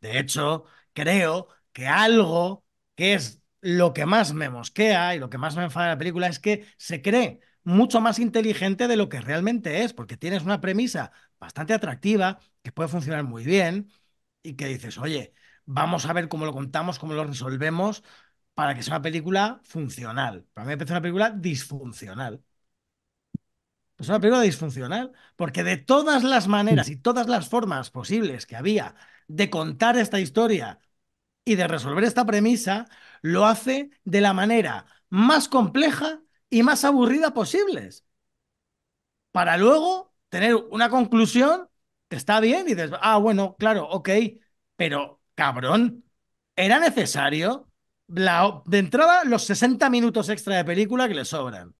De hecho, creo que algo que es lo que más me mosquea y lo que más me enfada de la película es que se cree mucho más inteligente de lo que realmente es, porque tienes una premisa bastante atractiva que puede funcionar muy bien y que dices, oye, vamos a ver cómo lo contamos, cómo lo resolvemos para que sea una película funcional. Para mí me parece una película disfuncional. Es pues una película disfuncional, porque de todas las maneras mm. y todas las formas posibles que había de contar esta historia y de resolver esta premisa, lo hace de la manera más compleja y más aburrida posibles. Para luego tener una conclusión que está bien y dices, ah, bueno, claro, ok, pero cabrón, ¿era necesario de entrada los 60 minutos extra de película que le sobran?